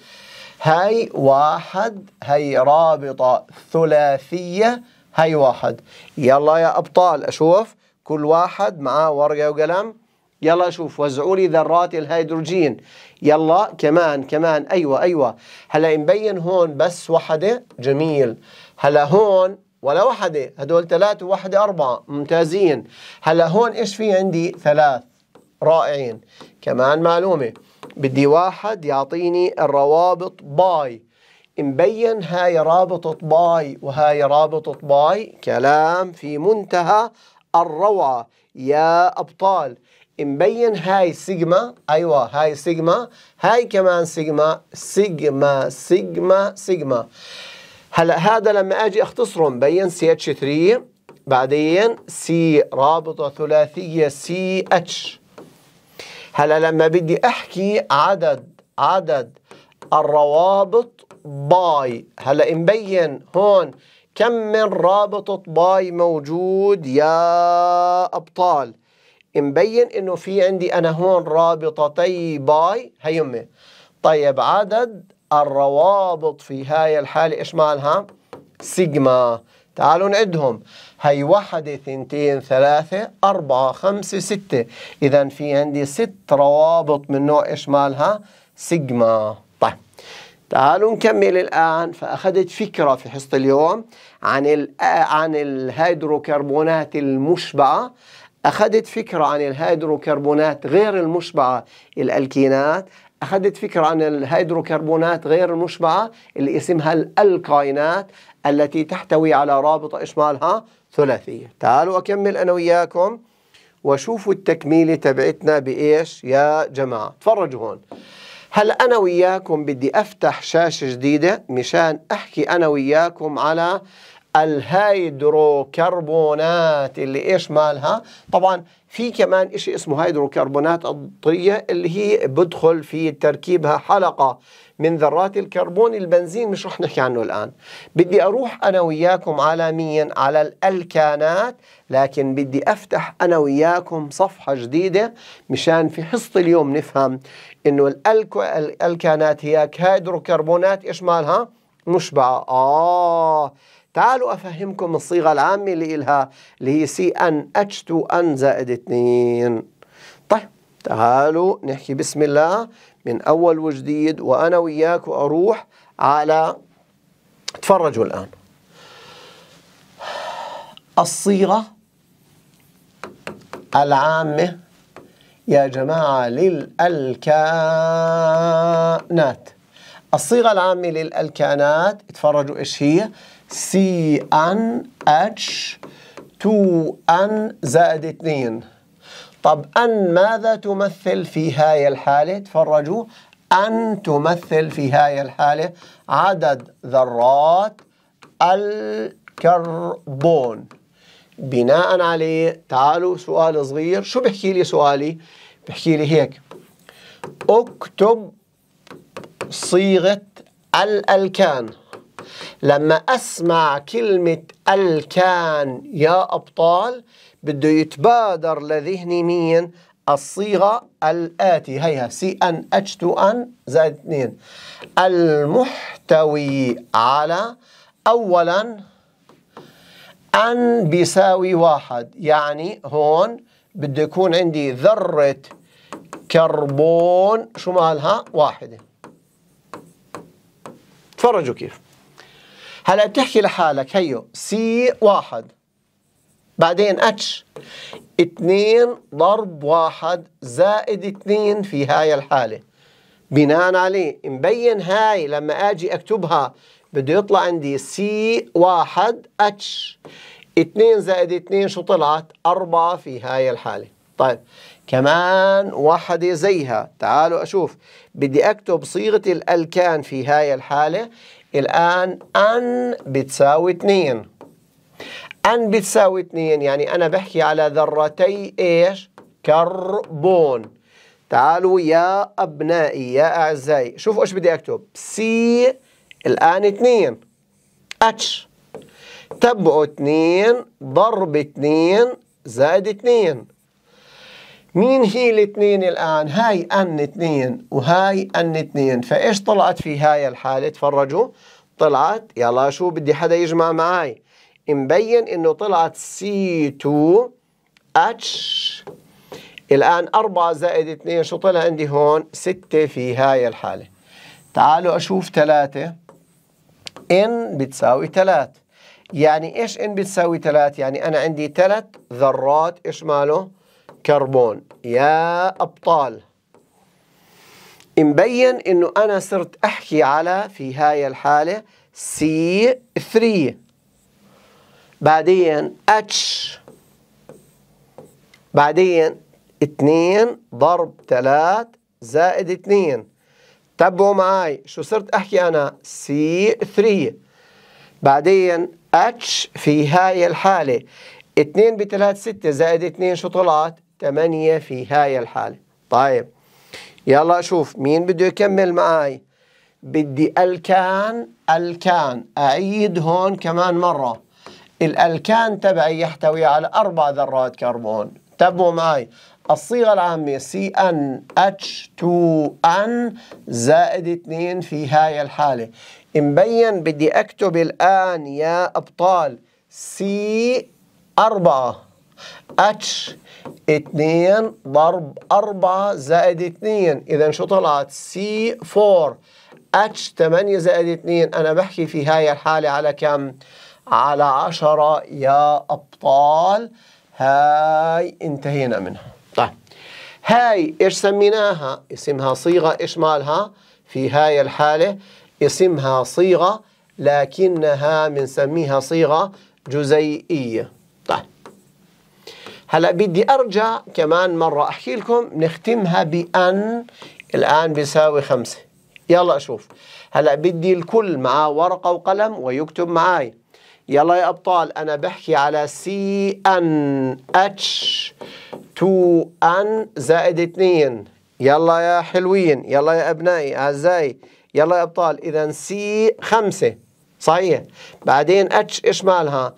[SPEAKER 1] هاي واحد هاي رابطة ثلاثية هاي واحد يلا يا أبطال أشوف كل واحد معاه ورقة وقلم يلا شوف وزعوا لي ذرات الهيدروجين يلا كمان كمان أيوة أيوة هلا مبين هون بس وحدة جميل هلا هون ولا وحدة هدول ثلاثة وواحدة أربعة ممتازين هلا هون إيش في عندي ثلاث رائعين كمان معلومة بدي واحد يعطيني الروابط باي مبين هاي رابطة باي وهاي رابطة باي كلام في منتهى الروعة يا أبطال مبين هاي سيجما أيوة هاي سيجما هاي كمان سيجما سيجما سيجما سيجما هلا هذا لما أجي أختصره مبين سي اتش 3 بعدين سي رابطة ثلاثية سي اتش هلا لما بدي احكي عدد عدد الروابط باي هلا مبين هون كم من رابطة باي موجود يا أبطال مبين إنه في عندي أنا هون رابطتي باي هي هيمة طيب عدد الروابط في هاي الحالة إيش مالها؟ سيجما تعالوا نعدهم هي واحد اثنتين ثلاثة أربعة خمسة ستة إذا في عندي ست روابط من نوع إشمالها سيجما طيب تعالوا نكمل الآن فأخذت فكرة في حصة اليوم عن ال عن الهيدروكربونات المشبعة أخذت فكرة عن الهيدروكربونات غير المشبعة الألكينات أخذت فكرة عن الهيدروكربونات غير المشبعة اللي اسمها الألكاينات التي تحتوي على رابطة إشمالها ثلاثية تعالوا أكمل أنا وياكم وشوفوا التكميلة تبعتنا بإيش يا جماعة تفرجوا هون هل أنا وياكم بدي أفتح شاشة جديدة مشان أحكي أنا وياكم على الهيدروكربونات اللي ايش مالها طبعا في كمان شيء اسمه هيدروكربونات الطريه اللي هي بدخل في تركيبها حلقه من ذرات الكربون البنزين مش رح نحكي عنه الان بدي اروح انا وياكم عالميا على الالكانات لكن بدي افتح انا وياكم صفحه جديده مشان في حصه اليوم نفهم انه الالكانات هي هيدروكربونات ايش مالها مشبعه اه تعالوا أفهمكم الصيغة العامة اللي إلها اللي هي سي أن اتش 2 أن زائد 2 طيب تعالوا نحكي بسم الله من أول وجديد وأنا وياك وأروح على تفرجوا الآن الصيغة العامة يا جماعة للألكانات الصيغة العامة للألكانات تفرجوا إيش هي سي ان اتش 2 ان زائد 2 طب ان ماذا تمثل في هاي الحاله تفرجوا ان تمثل في هاي الحاله عدد ذرات الكربون بناء عليه تعالوا سؤال صغير شو بحكي لي سؤالي بحكي لي هيك اكتب صيغه الالكان لما أسمع كلمة الكان يا أبطال بده يتبادر لذهني مين الصيغة الآتي هيها سي أن اتش 2 أن زائد 2 المحتوي على أولا أن بيساوي واحد يعني هون بده يكون عندي ذرة كربون شو مالها واحدة تفرجوا كيف هلا بتحكي لحالك هيو سي واحد بعدين اتش اثنين ضرب واحد زائد اثنين في هاي الحالة بناء عليه مبين هاي لما اجي اكتبها بده يطلع عندي سي واحد اتش اثنين زائد اثنين شو طلعت؟ اربعة في هاي الحالة طيب كمان واحدة زيها تعالوا أشوف بدي أكتب صيغة الألكان في هاي الحالة الآن أن بتساوي 2 أن بتساوي 2 يعني أنا بحكي على ذرتي إيش؟ كربون تعالوا يا أبنائي يا أعزائي شوفوا إيش بدي أكتب سي الآن 2 اتش تبعوا 2 ضرب 2 زائد 2 مين هي الاثنين الآن هاي أن اثنين وهاي أن اثنين فإيش طلعت في هاي الحالة تفرجوا طلعت يلا شو بدي حدا يجمع معي مبين انه طلعت C2H الآن 4 زائد 2 شو طلع عندي هون 6 في هاي الحالة تعالوا أشوف ثلاثة إن بتساوي ثلاث يعني إيش إن بتساوي ثلاث؟ يعني أنا عندي ثلاث ذرات إيش ماله كربون يا أبطال مبين إنه أنا صرت أحكي على في هاي الحالة سي 3 بعدين اتش بعدين 2 ضرب 3 زائد 2 تبعوا معي شو صرت أحكي أنا سي 3 بعدين اتش في هاي الحالة 2 ب 3 6 زائد 2 شو طلعت 8 في هاي الحالة طيب يلا أشوف مين بده يكمل معاي بدي الكان الكان أعيد هون كمان مرة الالكان تبعي يحتوي على أربع ذرات كربون تبعوا معي الصيغة العامة سي ان اتش 2 ان زائد 2 في هاي الحالة مبين بدي أكتب الآن يا أبطال سي 4 اتش 2 ضرب 4 زائد 2 إذا شو طلعت سي 4 اتش 8 زائد 2 أنا بحكي في هاي الحالة على كم؟ على 10 يا أبطال هاي انتهينا منها طيب هاي ايش سميناها؟ اسمها صيغة ايش مالها؟ في هاي الحالة اسمها صيغة لكنها بنسميها صيغة جزيئية هلا بدي ارجع كمان مره احكي لكم نختمها بان الان بيساوي خمسة يلا اشوف هلا بدي الكل معاه ورقه وقلم ويكتب معاي يلا يا ابطال انا بحكي على سي ان اتش 2 ان زائد 2 يلا يا حلوين يلا يا ابنائي اعزائي يلا يا ابطال اذا سي 5 صحيح بعدين اتش ايش مالها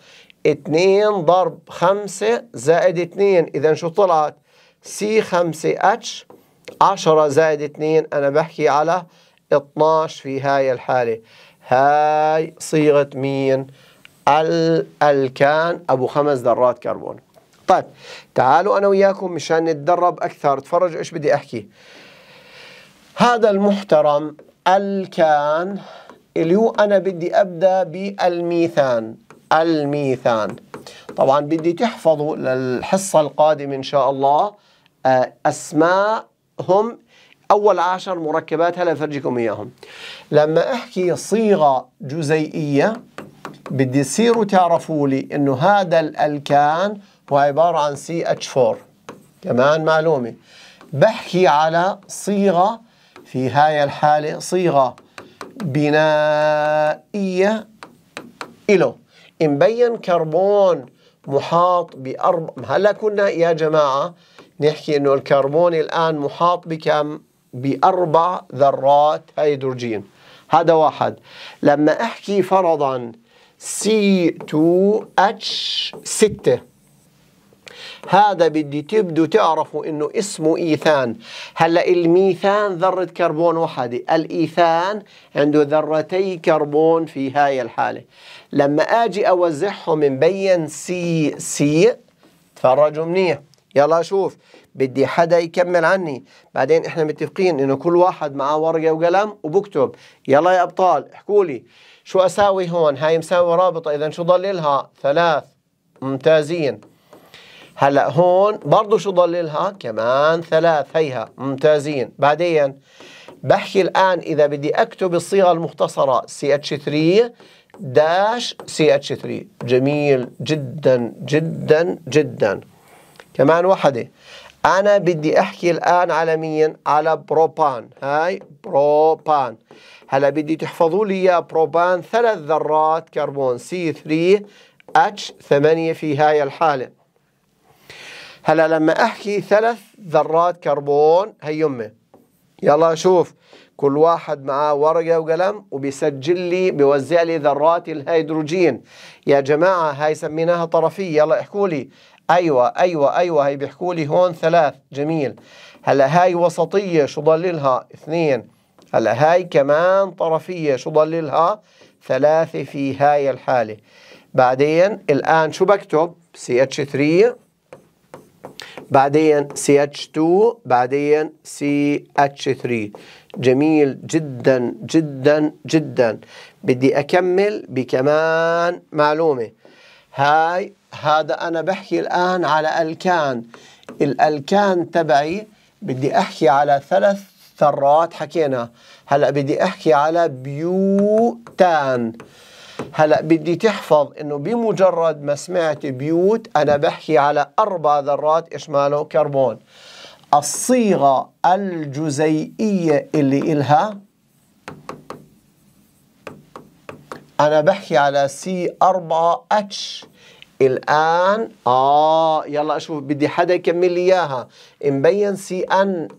[SPEAKER 1] 2 ضرب 5 زائد 2 إذا شو طلعت سي 5 اتش 10 زائد 2 أنا بحكي على 12 في هاي الحالة هاي صيغة مين الألكان أبو خمس ذرات كربون طيب تعالوا أنا وياكم مشان نتدرب أكثر تفرجوا إيش بدي أحكي هذا المحترم الكان هو أنا بدي أبدأ بالميثان الميثان طبعا بدي تحفظوا للحصة القادمة إن شاء الله آه، أسماء هم أول عشر مركبات هلا بفرجيكم إياهم لما أحكي صيغة جزيئية بدي تصيروا تعرفوا لي إنه هذا الألكان هو عبارة عن CH4 كمان معلومة بحكي على صيغة في هاي الحالة صيغة بنائية إله مبين كربون محاط بأربع هلا كنا يا جماعة نحكي إنه الكربون الآن محاط بكم بأربع ذرات هيدروجين هذا واحد لما أحكي فرضا C2H 6 هذا بدي تبدوا تعرفوا انه اسمه ايثان هلا الميثان ذره كربون وحده الايثان عنده ذرتي كربون في هاي الحاله لما اجي اوزعهم مبين سي سي تفرجوا منيح يلا شوف بدي حدا يكمل عني بعدين احنا متفقين انه كل واحد معاه ورقه وقلم وبكتب يلا يا ابطال احكوا لي شو اساوي هون هاي مساوي رابطه اذا شو ضل لها ثلاث ممتازين هلا هون برضه شو ضللها كمان ثلاث هيها ممتازين بعدين بحكي الآن إذا بدي أكتب الصيغة المختصرة CH3 داش CH3 جميل جدا جدا جدا كمان وحدة أنا بدي أحكي الآن على مين؟ على بروبان هاي بروبان هلا بدي تحفظوا لي اياه بروبان ثلاث ذرات كربون C3H8 في هاي الحالة هلا لما احكي ثلاث ذرات كربون هي يمه يلا شوف كل واحد معاه ورقه وقلم وبيسجل لي بيوزع لي ذرات الهيدروجين يا جماعه هاي سميناها طرفيه يلا احكوا لي ايوه ايوه ايوه هي بيحكوا لي هون ثلاث جميل هلا هاي وسطيه شو ضل لها اثنين هلا هاي كمان طرفيه شو ضل لها ثلاثه في هاي الحاله بعدين الان شو بكتب CH3 بعدين CH2 بعدين CH3 جميل جدا جدا جدا بدي أكمل بكمان معلومة هاي هذا أنا بحكي الآن على ألكان الألكان تبعي بدي أحكي على ثلاث ذرات حكينا هلأ بدي أحكي على بيوتان هلا بدي تحفظ انه بمجرد ما سمعت بيوت انا بحكي على اربع ذرات اشماله كربون الصيغه الجزيئيه اللي الها انا بحكي على سي 4 اتش الآن آه يلا أشوف بدي حدا يكمل لي إياها مبين CnH2n زائد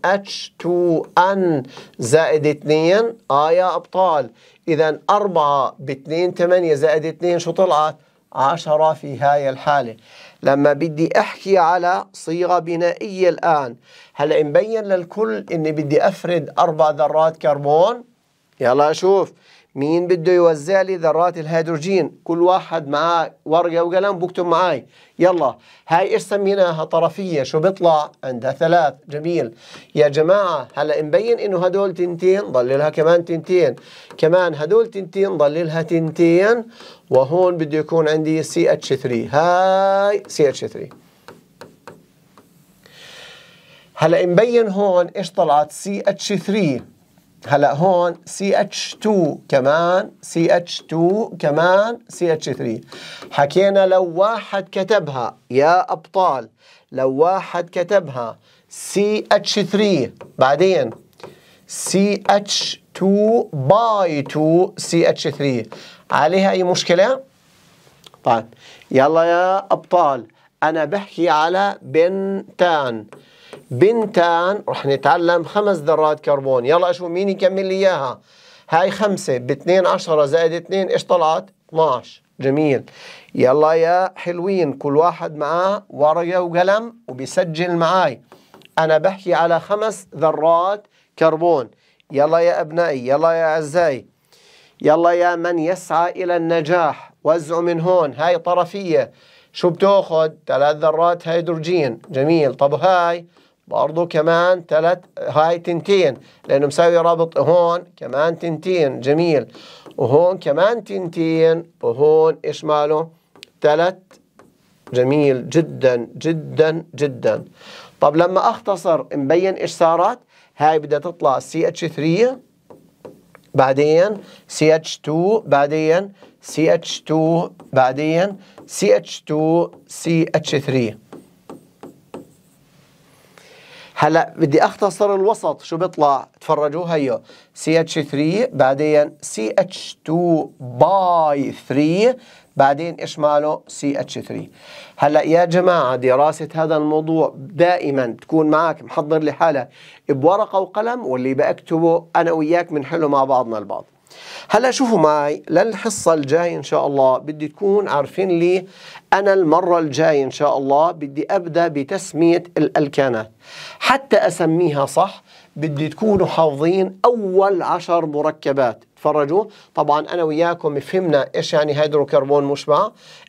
[SPEAKER 1] 2 n زائد 2 آه يا أبطال إذا 4 ب 2 8 زائد 2 شو طلعت؟ 10 في هاي الحالة لما بدي أحكي على صيغة بنائية الآن هلا مبين للكل إني بدي أفرد أربع ذرات كربون يلا أشوف مين بده يوزع لي ذرات الهيدروجين كل واحد معاه ورقة وقلم بكتب معاي يلا هاي ايش سميناها طرفية شو بيطلع عندها ثلاث جميل يا جماعة هلا مبين انه هدول تنتين ضل لها كمان تنتين كمان هدول تنتين ضل لها تنتين وهون بده يكون عندي ch 3 هاي ch 3 هلا مبين هون ايش طلعت ch 3 هلا هون سي اتش 2 كمان سي اتش 2 كمان سي اتش 3 حكينا لو واحد كتبها يا ابطال لو واحد كتبها سي اتش 3 بعدين سي اتش 2 باي 2 سي اتش 3 عليها اي مشكله؟ طيب يلا يا ابطال انا بحكي على بنتان بنتان رح نتعلم خمس ذرات كربون يلا شو مين يكمل لي اياها هاي خمسة باثنين عشرة زائد اثنين ايش طلعت 12 جميل يلا يا حلوين كل واحد معاه ورقة وقلم وبيسجل معاي أنا بحكي على خمس ذرات كربون يلا يا أبنائي يلا يا أعزائي يلا يا من يسعى إلى النجاح وزعوا من هون هاي طرفية شو بتاخذ ثلاث ذرات هيدروجين جميل طب هاي برضه كمان ثلاث هاي تنتين لانه مساوي رابط هون كمان تنتين جميل وهون كمان تنتين وهون ايش ماله ثلاث جميل جدا جدا جدا طب لما اختصر مبين ايش صارت هاي بدها تطلع سي اتش 3 بعدين سي اتش 2 بعدين سي اتش 2 بعدين سي اتش 2 سي اتش 3 هلا بدي اختصر الوسط شو بيطلع تفرجوا هيو سي اتش 3 بعدين سي اتش 2 باي 3 بعدين ايش ماله سي اتش 3 هلا يا جماعه دراسه هذا الموضوع دائما تكون معك محضر لحالك بورقه وقلم واللي بكتبه انا وياك بنحله مع بعضنا البعض هلا شوفوا معي للحصة الجاية إن شاء الله بدي تكون عارفين لي أنا المرة الجاية إن شاء الله بدي أبدأ بتسمية الألكانات حتى أسميها صح بدي تكونوا حافظين أول عشر مركبات تفرجوا طبعا أنا وياكم فهمنا إيش يعني هيدروكربون مشبع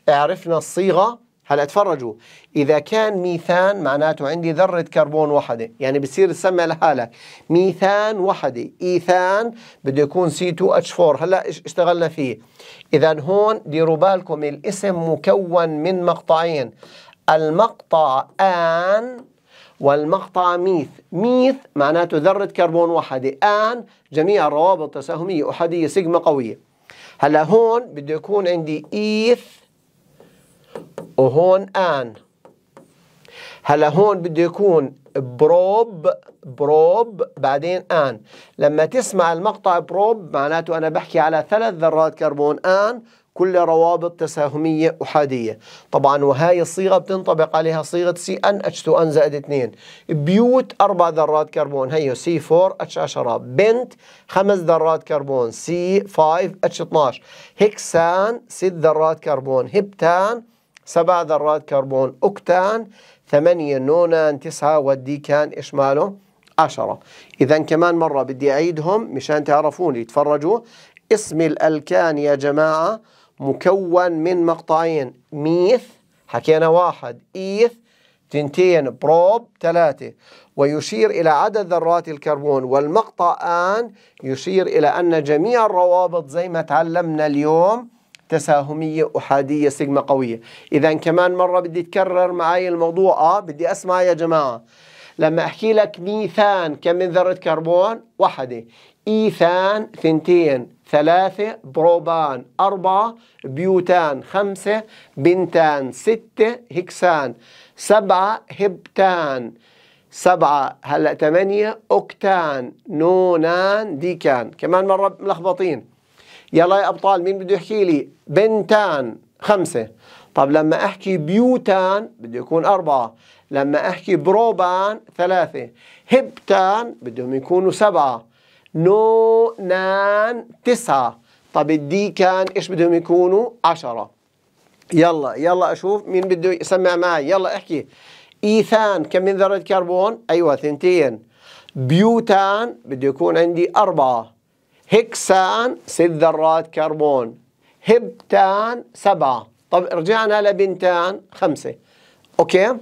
[SPEAKER 1] عرفنا الصيغة هلا تفرجوا اذا كان ميثان معناته عندي ذره كربون وحده يعني بصير تسمع لحالك ميثان وحده ايثان بده يكون C2H4 هلا اشتغلنا فيه اذا هون ديروا بالكم الاسم مكون من مقطعين المقطع ان والمقطع ميث ميث معناته ذرة كربون وحدة آن جميع الروابط تساهمية أحادية سيجما قوية هلا هون بده يكون عندي إيث وهون ان هلا هون بده يكون بروب بروب بعدين ان لما تسمع المقطع بروب معناته انا بحكي على ثلاث ذرات كربون ان كل روابط تساهمية أحادية طبعا وهي الصيغة بتنطبق عليها صيغة سي ان اتش 2 ان زائد 2 بيوت أربع ذرات كربون هي سي 4 اتش 10 بنت خمس ذرات كربون سي 5 اتش 12 هكسان ست ذرات كربون هبتان سبع ذرات كربون أكتان ثمانية نونان تسعة والديكان إيش ماله عشرة إذا كمان مرة بدي أعيدهم مشان تعرفوني تفرجوا اسم الألكان يا جماعة مكون من مقطعين ميث حكينا واحد إيث تنتين بروب ثلاثة ويشير إلى عدد ذرات الكربون والمقطع آن يشير إلى أن جميع الروابط زي ما تعلمنا اليوم تساهمية أحادية سيجما قوية إذا كمان مرة بدي تكرر معي الموضوع آه بدي أسمع يا جماعة لما أحكي لك ميثان كم من ذرة كربون واحدة إيثان ثنتين ثلاثة بروبان أربعة بيوتان خمسة بنتان ستة هكسان سبعة هبتان سبعة هلأ ثمانية أوكتان نونان ديكان كمان مرة ملخبطين يلا يا أبطال مين بده يحكي لي بنتان خمسة طب لما أحكي بيوتان بده يكون أربعة لما أحكي بروبان ثلاثة هبتان بدهم يكونوا سبعة نونان تسعة طب الديكان إيش بدهم يكونوا عشرة يلا يلا أشوف مين بده يسمع معي يلا احكي إيثان كم من ذرة كربون؟ أيوة ثنتين بيوتان بده يكون عندي أربعة هكسان ست ذرات كربون هبتان سبعة طب رجعنا لبنتان خمسة أوكي آه،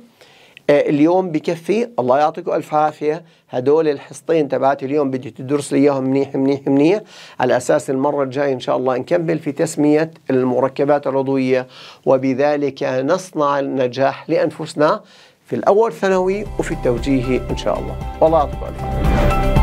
[SPEAKER 1] اليوم بكفي الله يعطيكم ألف عافية هدول الحصتين تبعت اليوم بدي تدرس لي إياهم منيح منيح منيح على أساس المرة الجاية إن شاء الله نكمل في تسمية المركبات العضوية وبذلك نصنع النجاح لأنفسنا في الأول ثانوي وفي التوجيه إن شاء الله والله يعطيكم ألف عافية